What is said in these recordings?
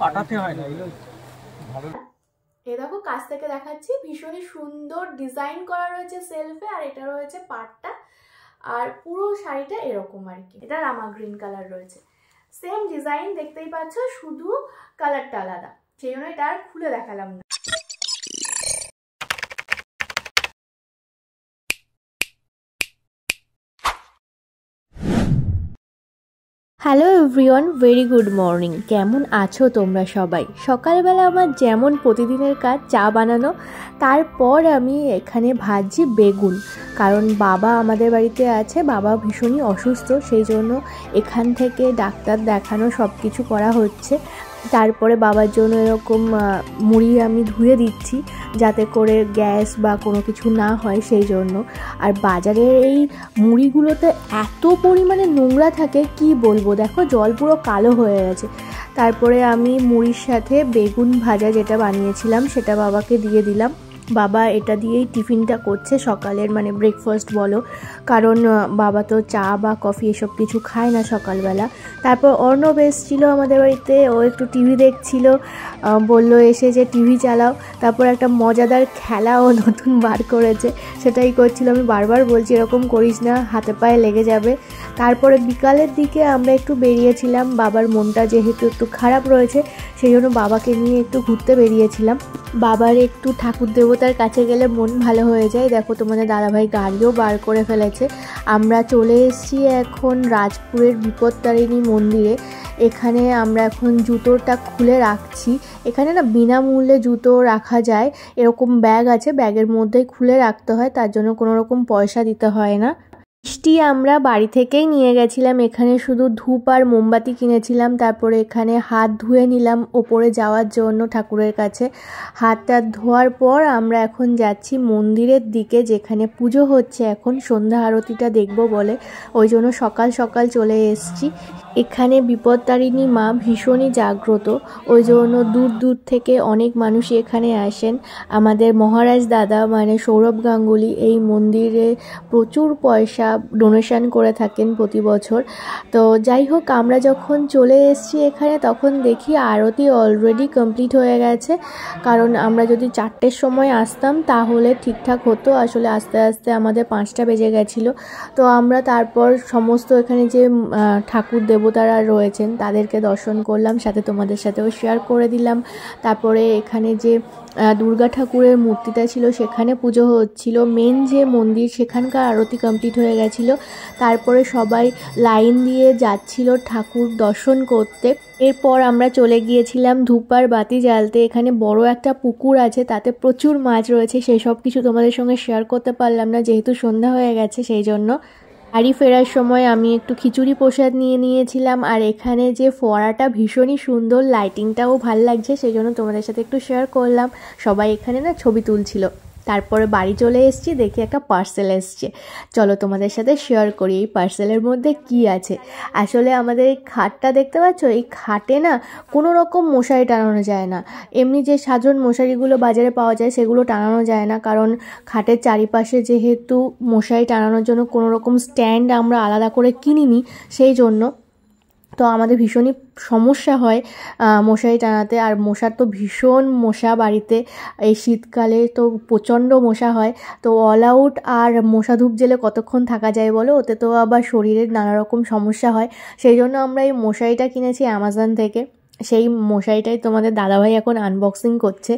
পাঠাতে হয় না এ দেখো কাছ থেকে দেখাচ্ছি ভীষণই সুন্দর ডিজাইন করা রয়েছে সেলফে আর এটা রয়েছে পাটটা আর পুরো শাড়িটা এরকম আর কি এটা রামা গ্রিন কালার রয়েছে সেম ডিজাইন দেখতেই পাচ্ছ শুধু কালারটা আলাদা সেই জন্য এটা আর খুলে দেখালাম না hello everyone very good morning কেমন আছো তোমরা সবাই সকালবেলা আমার যেমন প্রতিদিনের কাজ চা বানানো তারপর আমি এখানে ভাজি বেগুন কারণ বাবা আমাদের বাড়িতে আছে বাবা ভীষণই অসুস্থ সেই জন্য এখান থেকে ডাক্তার দেখানো সব কিছু করা হচ্ছে তারপরে বাবার জন্য এরকম মুড়ি আমি ধুয়ে দিচ্ছি যাতে করে গ্যাস বা কোনো কিছু না হয় সেই জন্য আর বাজারের এই মুড়িগুলোতে এত পরিমাণে নোংরা থাকে কি বলবো দেখো জল পুরো কালো হয়ে গেছে তারপরে আমি মুড়ির সাথে বেগুন ভাজা যেটা বানিয়েছিলাম সেটা বাবাকে দিয়ে দিলাম বাবা এটা দিয়েই টিফিনটা করছে সকালের মানে ব্রেকফাস্ট বলো কারণ বাবা তো চা বা কফি এসব কিছু খায় না সকালবেলা তারপর অর্ণব এসছিল আমাদের বাড়িতে ও একটু টিভি দেখছিল বলল এসে যে টিভি চালাও তারপর একটা মজাদার খেলা ও নতুন বার করেছে সেটাই করছিল আমি বারবার বলছি এরকম করিস না হাতে পায়ে লেগে যাবে তারপরে বিকালের দিকে আমরা একটু বেরিয়েছিলাম বাবার মনটা যেহেতু একটু খারাপ রয়েছে সেই জন্য বাবাকে নিয়ে একটু ঘুরতে বেরিয়েছিলাম বাবার একটু ঠাকুর দেবতা দেবতার কাছে গেলে মন ভালো হয়ে যায় দেখো তোমাদের দাদাভাই গাড়িও বার করে ফেলেছে আমরা চলে এসেছি এখন রাজপুরের বিপত্তারিণী মন্দিরে এখানে আমরা এখন জুতোটা খুলে রাখছি এখানে না বিনামূল্যে জুতো রাখা যায় এরকম ব্যাগ আছে ব্যাগের মধ্যেই খুলে রাখতে হয় তার জন্য কোনো রকম পয়সা দিতে হয় না মিষ্টি আমরা বাড়ি থেকেই নিয়ে গেছিলাম এখানে শুধু ধূপ আর মোমবাতি কিনেছিলাম তারপরে এখানে হাত ধুয়ে নিলাম ওপরে যাওয়ার জন্য ঠাকুরের কাছে হাতটা ধোয়ার পর আমরা এখন যাচ্ছি মন্দিরের দিকে যেখানে পুজো হচ্ছে এখন সন্ধ্যা আরতিটা দেখব বলে ওই জন্য সকাল সকাল চলে এসছি এখানে বিপদতারিণী মা ভীষণই জাগ্রত ওই জন্য দূর দূর থেকে অনেক মানুষই এখানে আসেন আমাদের মহারাজ দাদা মানে সৌরভ গাঙ্গুলি এই মন্দিরে প্রচুর পয়সা ডোনেশন করে থাকেন প্রতি বছর তো যাই হোক আমরা যখন চলে এসেছি এখানে তখন দেখি আরতি অলরেডি কমপ্লিট হয়ে গেছে কারণ আমরা যদি চারটের সময় আসতাম তাহলে ঠিকঠাক হতো আসলে আস্তে আস্তে আমাদের পাঁচটা বেজে গেছিলো তো আমরা তারপর সমস্ত এখানে যে ঠাকুর দেব দেবতারা রয়েছেন তাদেরকে দর্শন করলাম সাথে তোমাদের সাথেও শেয়ার করে দিলাম তারপরে এখানে যে দুর্গা ঠাকুরের মূর্তিটা ছিল সেখানে পুজো হচ্ছিল মেন যে মন্দির সেখানকার আরতি কমপ্লিট হয়ে গেছিল তারপরে সবাই লাইন দিয়ে যাচ্ছিল ঠাকুর দর্শন করতে এরপর আমরা চলে গিয়েছিলাম ধূপার বাতি জ্বালতে এখানে বড় একটা পুকুর আছে তাতে প্রচুর মাছ রয়েছে সেই সব কিছু তোমাদের সঙ্গে শেয়ার করতে পারলাম না যেহেতু সন্ধ্যা হয়ে গেছে সেই জন্য বাড়ি ফেরার সময় আমি একটু খিচুড়ি প্রসাদ নিয়ে নিয়েছিলাম আর এখানে যে ফোয়ারাটা ভীষণই সুন্দর লাইটিংটাও ভাল লাগছে সেই জন্য তোমাদের সাথে একটু শেয়ার করলাম সবাই এখানে না ছবি তুলছিল তারপরে বাড়ি চলে এসেছি দেখি একটা পার্সেল এসছে চলো তোমাদের সাথে শেয়ার করি এই পার্সেলের মধ্যে কি আছে আসলে আমাদের এই খাটটা দেখতে পাচ্ছ এই খাটে না কোনো রকম মশারি টানানো যায় না এমনি যে সাজন মশারিগুলো বাজারে পাওয়া যায় সেগুলো টানানো যায় না কারণ খাটের চারিপাশে যেহেতু মশারি টানানোর জন্য কোনো রকম স্ট্যান্ড আমরা আলাদা করে কিনিনি সেই জন্য তো আমাদের ভীষণই সমস্যা হয় মশারি টানাতে আর মশার তো ভীষণ মশা বাড়িতে এই শীতকালে তো প্রচণ্ড মশা হয় তো অল আউট আর মশা ধূপ জেলে কতক্ষণ থাকা যায় বলো ওতে তো আবার শরীরের নানা রকম সমস্যা হয় সেই জন্য আমরা এই মশারিটা কিনেছি অ্যামাজন থেকে সেই মশারিটাই তোমাদের দাদাভাই এখন আনবক্সিং করছে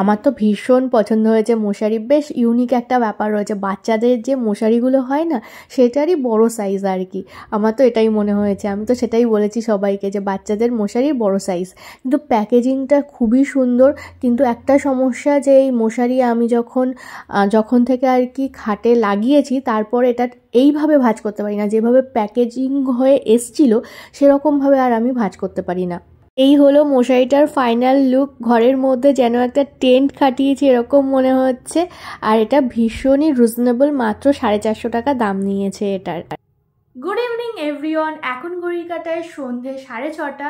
আমার তো ভীষণ পছন্দ হয়েছে মশারি বেশ ইউনিক একটা ব্যাপার রয়েছে বাচ্চাদের যে মশারিগুলো হয় না সেটারই বড় সাইজ আর কি আমার তো এটাই মনে হয়েছে আমি তো সেটাই বলেছি সবাইকে যে বাচ্চাদের মশারির বড় সাইজ কিন্তু প্যাকেজিংটা খুবই সুন্দর কিন্তু একটা সমস্যা যে এই মশারি আমি যখন যখন থেকে আর কি খাটে লাগিয়েছি তারপর এটা এইভাবে ভাজ করতে পারি না যেভাবে প্যাকেজিং হয়ে এসছিল সেরকমভাবে আর আমি ভাজ করতে পারি না এই হলো মশারিটার ফাইনাল লুক ঘরের মধ্যে যেন একটা টেন্ট খাটিয়েছে এরকম মনে হচ্ছে আর এটা ভীষণই রিজনেবল মাত্র সাড়ে চারশো টাকা দাম নিয়েছে এটার গুড ইভিনিং এভরিওয়ান এখন ঘড়ির কাটায় সন্ধে সাড়ে ছটা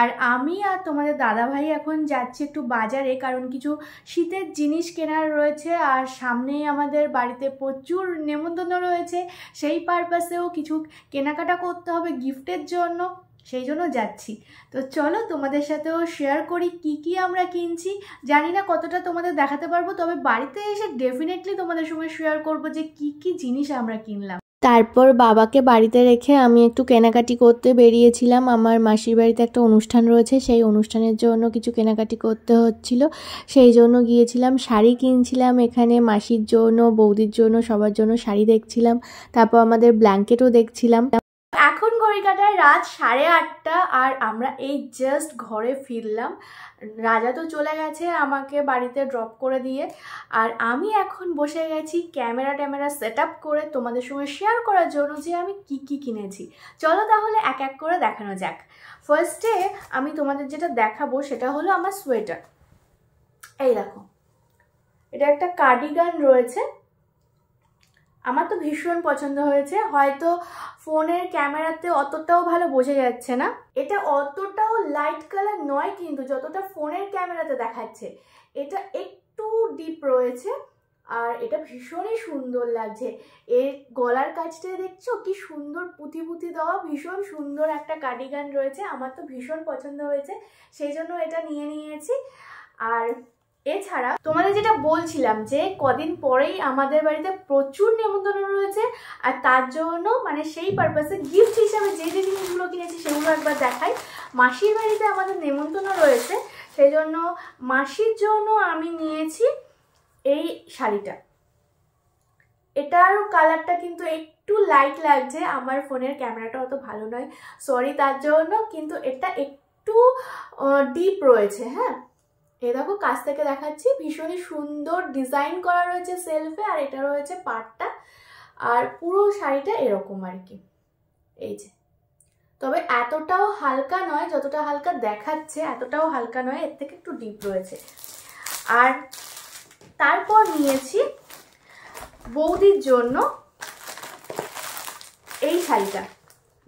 আর আমি আর তোমাদের দাদাভাই এখন যাচ্ছি একটু বাজারে কারণ কিছু শীতের জিনিস কেনার রয়েছে আর সামনেই আমাদের বাড়িতে প্রচুর নেমন্তন্ন রয়েছে সেই পারপাসেও কিছু কেনাকাটা করতে হবে গিফটের জন্য সেই জন্য যাচ্ছি তো চলো তোমাদের সাথেও শেয়ার করি কি কি আমরা কিনছি জানি না কতটা তোমাদের দেখাতে পারবো তবে বাড়িতে এসে ডেফিনেটলি তোমাদের সঙ্গে শেয়ার করব যে কি কি জিনিস আমরা কিনলাম তারপর বাবাকে বাড়িতে রেখে আমি একটু কেনাকাটি করতে বেরিয়েছিলাম আমার মাসির বাড়িতে একটা অনুষ্ঠান রয়েছে সেই অনুষ্ঠানের জন্য কিছু কেনাকাটি করতে হচ্ছিল সেই জন্য গিয়েছিলাম শাড়ি কিনছিলাম এখানে মাসির জন্য বৌদির জন্য সবার জন্য শাড়ি দেখছিলাম তারপর আমাদের ব্ল্যাঙ্কেটও দেখছিলাম এখন ঘড়ি কাটায় রাত সাড়ে আটটা আর আমরা এই জাস্ট ঘরে ফিরলাম রাজা তো চলে গেছে আমাকে বাড়িতে ড্রপ করে দিয়ে আর আমি এখন বসে গেছি ক্যামেরা ট্যামেরা সেট আপ করে তোমাদের সঙ্গে শেয়ার করার জন্য যে আমি কি কি কিনেছি চলো তাহলে এক এক করে দেখানো যাক ফার্স্টে আমি তোমাদের যেটা দেখাবো সেটা হলো আমার সোয়েটার এই দেখো এটা একটা কার্ডিগান রয়েছে আমার তো ভীষণ পছন্দ হয়েছে হয়তো ফোনের ক্যামেরাতে অতটাও ভালো বোঝা যাচ্ছে না এটা অতটাও লাইট কালার নয় কিন্তু যতটা ফোনের ক্যামেরাতে দেখাচ্ছে এটা একটু ডিপ রয়েছে আর এটা ভীষণই সুন্দর লাগছে এর গলার কাজটা দেখছো কি সুন্দর পুঁতি পুঁতি দেওয়া ভীষণ সুন্দর একটা কার্ডিগান রয়েছে আমার তো ভীষণ পছন্দ হয়েছে সেই জন্য এটা নিয়ে নিয়েছি আর এছাড়া তোমাদের যেটা বলছিলাম যে কদিন পরেই আমাদের বাড়িতে প্রচুর নেমন্তন্ন রয়েছে আর তার জন্য মানে সেই পারপাসে গিফট হিসাবে যে যে জিনিসগুলো কিনেছি সেগুলো একবার দেখাই মাসির বাড়িতে আমাদের নেমন্তন্ন রয়েছে সেই জন্য মাসির জন্য আমি নিয়েছি এই শাড়িটা এটারও কালারটা কিন্তু একটু লাইট লাগছে আমার ফোনের ক্যামেরাটা অত ভালো নয় সরি তার জন্য কিন্তু এটা একটু ডিপ রয়েছে হ্যাঁ এ দেখো কাছ থেকে দেখাচ্ছি ভীষণই সুন্দর ডিজাইন করা রয়েছে সেলফে আর এটা রয়েছে পাটটা আর পুরো শাড়িটা এরকম আর কি এই যে তবে এতটাও হালকা নয় যতটা হালকা দেখাচ্ছে এতটাও হালকা নয় এর থেকে একটু ডিপ রয়েছে আর তারপর নিয়েছি বৌদির জন্য এই শাড়িটা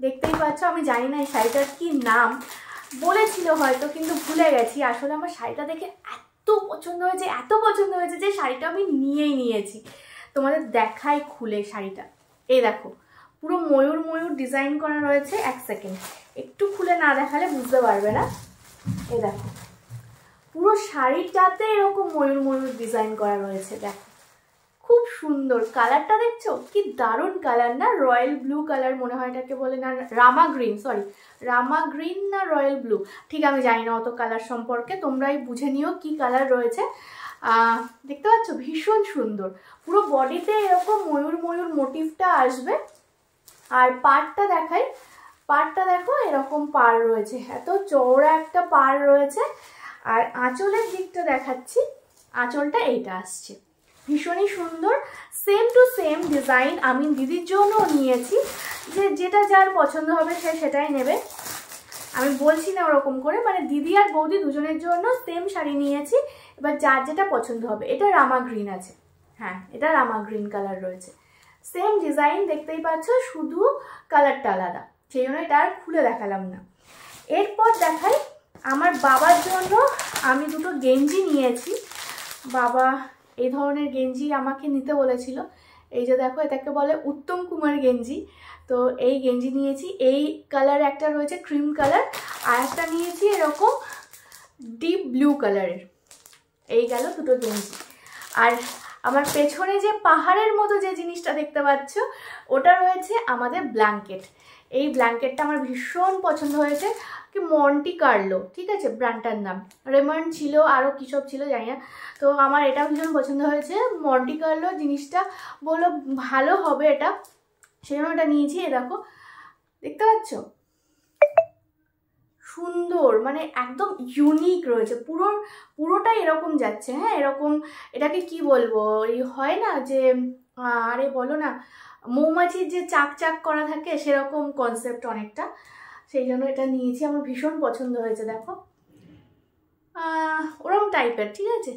দেখতেই পাচ্ছ আমি জানি না এই শাড়িটার কি নাম বলেছিল হয়তো কিন্তু ভুলে গেছি আসলে আমার শাড়িটা দেখে এত পছন্দ হয়েছে এত পছন্দ হয়েছে যে শাড়িটা আমি নিয়েই নিয়েছি তোমাদের দেখাই খুলে শাড়িটা এই দেখো পুরো ময়ূর ময়ূর ডিজাইন করা রয়েছে এক সেকেন্ড একটু খুলে না দেখালে বুঝতে পারবে না এই দেখো পুরো শাড়িটাতে এরকম ময়ূর ময়ূর ডিজাইন করা রয়েছে দেখো খুব সুন্দর কালারটা দেখছো কি দারুণ কালার না রয়্যাল ব্লু কালার মনে হয় এটাকে বলে না Rama green sorry Rama green না রয়্যাল ব্লু ঠিক আমি জানি না অত কালার সম্পর্কে তোমরাই বুঝে নিও কি কালার রয়েছে দেখতে পাচ্ছ ভীষণ সুন্দর পুরো বডিতে এরকম ময়ূর ময়ূর মোটিভটা আসবে আর পাটটা দেখাই পাড়টা দেখো এরকম পার রয়েছে এত চওড়া একটা পার রয়েছে আর আঁচলের দিকটা দেখাচ্ছি আঁচলটা এইটা আসছে ভীষণই সুন্দর সেম টু সেম ডিজাইন আমি দিদির জন্য নিয়েছি যে যেটা যার পছন্দ হবে সে সেটাই নেবে আমি বলছি না ওরকম করে মানে দিদি আর বৌদি দুজনের জন্য সেম শাড়ি নিয়েছি এবার যার যেটা পছন্দ হবে এটা রামা গ্রিন আছে হ্যাঁ এটা রামা গ্রিন কালার রয়েছে সেম ডিজাইন দেখতেই পাচ্ছ শুধু কালারটা আলাদা সেই জন্য এটা আর খুলে দেখালাম না এরপর দেখাই আমার বাবার জন্য আমি দুটো গেঞ্জি নিয়েছি বাবা এই ধরনের গেঞ্জি আমাকে নিতে বলেছিল এই যে দেখো এটাকে বলে উত্তম কুমার গেঞ্জি তো এই গেঞ্জি নিয়েছি এই কালার একটা রয়েছে ক্রিম কালার আর একটা নিয়েছি এরকম ডিপ ব্লু কালারের এই গেল দুটো গেঞ্জি আর আমার পেছনে যে পাহাড়ের মতো যে জিনিসটা দেখতে পাচ্ছ ওটা রয়েছে আমাদের ব্ল্যাঙ্কেট এই ব্ল্যাঙ্কেটটা আমার ভীষণ পছন্দ হয়েছে কি মন্টি কার্লো ঠিক আছে ব্র্যান্ডটার নাম রেমন্ড ছিল আরও কী সব ছিল জানি না তো আমার এটা ভীষণ পছন্দ হয়েছে মন্টি কার্লো জিনিসটা বলো ভালো হবে এটা সেই জন্য এটা নিয়েছি এ দেখো দেখতে পাচ্ছ সুন্দর মানে একদম ইউনিক রয়েছে পুরো পুরোটা এরকম যাচ্ছে হ্যাঁ এরকম এটাকে কি বলবো এই হয় না যে আরে বলো না মৌমাছির যে চাক চাক করা থাকে সেরকম কনসেপ্ট অনেকটা সেই জন্য এটা নিয়েছি আমার ভীষণ পছন্দ হয়েছে দেখো ওরম টাইপের ঠিক আছে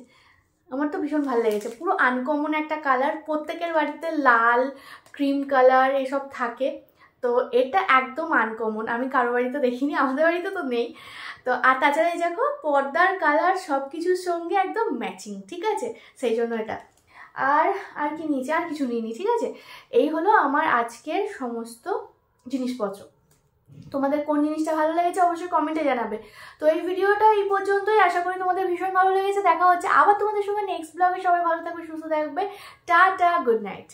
আমার তো ভীষণ ভালো লেগেছে পুরো আনকমন একটা কালার প্রত্যেকের বাড়িতে লাল ক্রিম কালার এসব থাকে তো এটা একদম আনকমন আমি কারো বাড়িতে দেখিনি আমাদের বাড়িতে তো নেই তো আর তাছাড়া এই দেখো পর্দার কালার সব কিছুর সঙ্গে একদম ম্যাচিং ঠিক আছে সেই জন্য এটা আর আর কি নিয়েছি আর কিছু নিইনি ঠিক আছে এই হলো আমার আজকের সমস্ত জিনিসপত্র তোমাদের কোন জিনিসটা ভালো লেগেছে অবশ্যই কমেন্টে জানাবে তো এই ভিডিওটা এই পর্যন্তই আশা করি তোমাদের ভীষণ ভালো লেগেছে দেখা হচ্ছে আবার তোমাদের সঙ্গে নেক্সট ব্লগে সবাই ভালো থাকবে সুস্থ থাকবে টা টা গুড নাইট